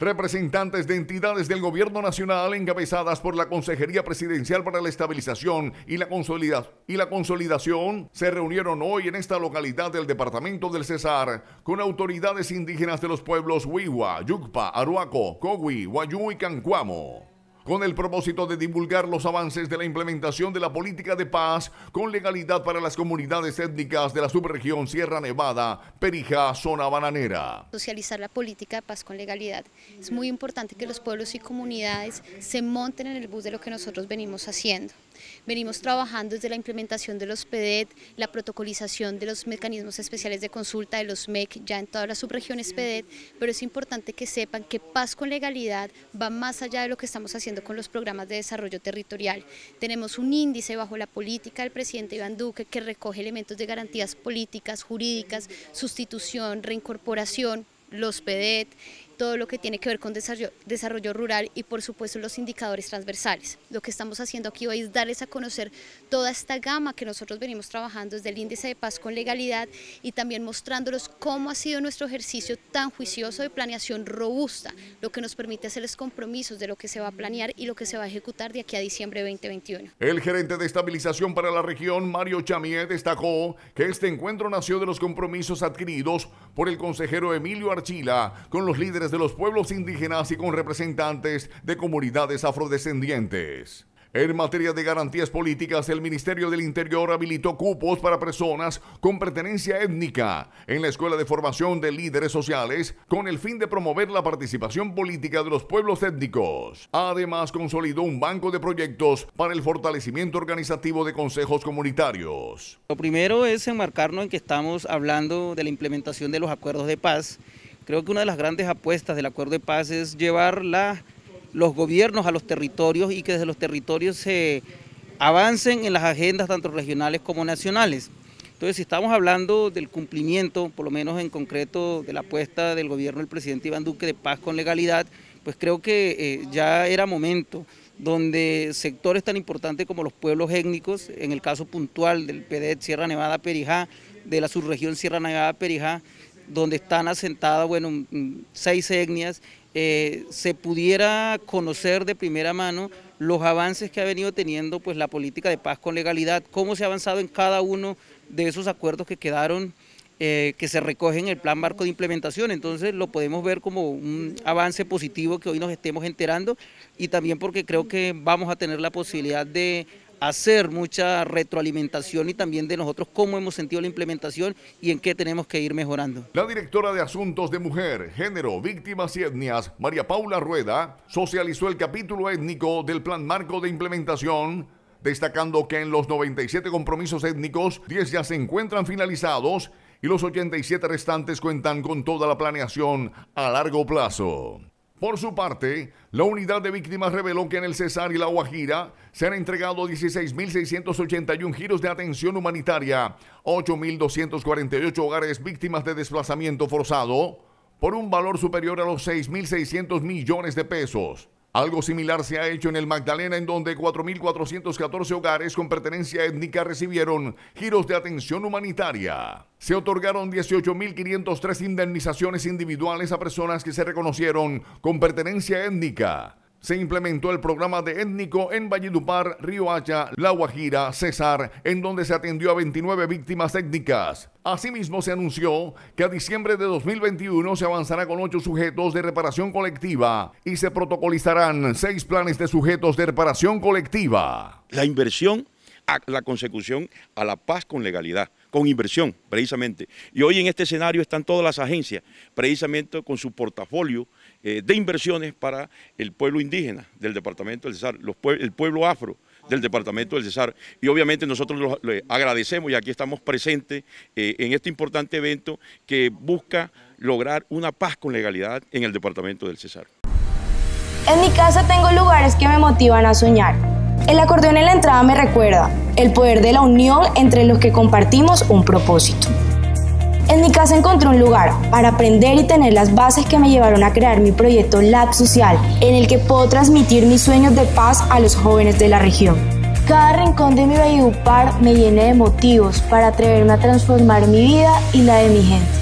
Representantes de entidades del Gobierno Nacional encabezadas por la Consejería Presidencial para la Estabilización y la, Consolidación se reunieron hoy en esta localidad del Departamento del Cesar con autoridades indígenas de los pueblos Huihua, Yucpa, Aruaco, Cogui, Guayú y Cancuamo con el propósito de divulgar los avances de la implementación de la política de paz con legalidad para las comunidades étnicas de la subregión Sierra Nevada, Perija, zona bananera. Socializar la política de paz con legalidad. Es muy importante que los pueblos y comunidades se monten en el bus de lo que nosotros venimos haciendo. Venimos trabajando desde la implementación de los PEDET, la protocolización de los mecanismos especiales de consulta de los MEC ya en todas las subregiones PEDET, pero es importante que sepan que paz con legalidad va más allá de lo que estamos haciendo con los programas de desarrollo territorial. Tenemos un índice bajo la política del presidente Iván Duque que recoge elementos de garantías políticas, jurídicas, sustitución, reincorporación, los PEDET, todo lo que tiene que ver con desarrollo, rural y por supuesto los indicadores transversales. Lo que estamos haciendo aquí hoy es darles a conocer toda esta gama que nosotros venimos trabajando desde el índice de paz con legalidad y también mostrándolos cómo ha sido nuestro ejercicio tan juicioso de planeación robusta, lo que nos permite hacer los compromisos de lo que se va a planear y lo que se va a ejecutar de aquí a diciembre de 2021. El gerente de estabilización para la región, Mario Chamier, destacó que este encuentro nació de los compromisos adquiridos por el consejero Emilio Archila con los líderes de los pueblos indígenas y con representantes de comunidades afrodescendientes. En materia de garantías políticas, el Ministerio del Interior habilitó cupos para personas con pertenencia étnica en la Escuela de Formación de Líderes Sociales con el fin de promover la participación política de los pueblos étnicos. Además, consolidó un banco de proyectos para el fortalecimiento organizativo de consejos comunitarios. Lo primero es enmarcarnos en que estamos hablando de la implementación de los acuerdos de paz Creo que una de las grandes apuestas del acuerdo de paz es llevar los gobiernos a los territorios y que desde los territorios se avancen en las agendas tanto regionales como nacionales. Entonces, si estamos hablando del cumplimiento, por lo menos en concreto, de la apuesta del gobierno del presidente Iván Duque de paz con legalidad, pues creo que eh, ya era momento donde sectores tan importantes como los pueblos étnicos, en el caso puntual del PDET Sierra Nevada Perijá, de la subregión Sierra Nevada Perijá, donde están asentadas, bueno, seis etnias, eh, se pudiera conocer de primera mano los avances que ha venido teniendo pues la política de paz con legalidad, cómo se ha avanzado en cada uno de esos acuerdos que quedaron, eh, que se recogen en el plan marco de implementación, entonces lo podemos ver como un avance positivo que hoy nos estemos enterando y también porque creo que vamos a tener la posibilidad de hacer mucha retroalimentación y también de nosotros cómo hemos sentido la implementación y en qué tenemos que ir mejorando. La directora de Asuntos de Mujer, Género, Víctimas y Etnias, María Paula Rueda, socializó el capítulo étnico del Plan Marco de Implementación destacando que en los 97 compromisos étnicos, 10 ya se encuentran finalizados y los 87 restantes cuentan con toda la planeación a largo plazo. Por su parte, la unidad de víctimas reveló que en el Cesar y la Guajira se han entregado 16.681 giros de atención humanitaria, 8.248 hogares víctimas de desplazamiento forzado, por un valor superior a los 6.600 millones de pesos. Algo similar se ha hecho en el Magdalena, en donde 4.414 hogares con pertenencia étnica recibieron giros de atención humanitaria. Se otorgaron 18.503 indemnizaciones individuales a personas que se reconocieron con pertenencia étnica se implementó el programa de étnico en Valledupar, Río Hacha, La Guajira, César, en donde se atendió a 29 víctimas étnicas. Asimismo, se anunció que a diciembre de 2021 se avanzará con ocho sujetos de reparación colectiva y se protocolizarán seis planes de sujetos de reparación colectiva. La inversión a la consecución a la paz con legalidad con inversión, precisamente. Y hoy en este escenario están todas las agencias, precisamente con su portafolio eh, de inversiones para el pueblo indígena del Departamento del Cesar, el pueblo afro del Departamento del Cesar. Y obviamente nosotros los, agradecemos y aquí estamos presentes eh, en este importante evento que busca lograr una paz con legalidad en el Departamento del Cesar. En mi casa tengo lugares que me motivan a soñar el acordeón en la entrada me recuerda el poder de la unión entre los que compartimos un propósito. En mi casa encontré un lugar para aprender y tener las bases que me llevaron a crear mi proyecto Lab Social, en el que puedo transmitir mis sueños de paz a los jóvenes de la región. Cada rincón de mi Valledupar me llené de motivos para atreverme a transformar mi vida y la de mi gente.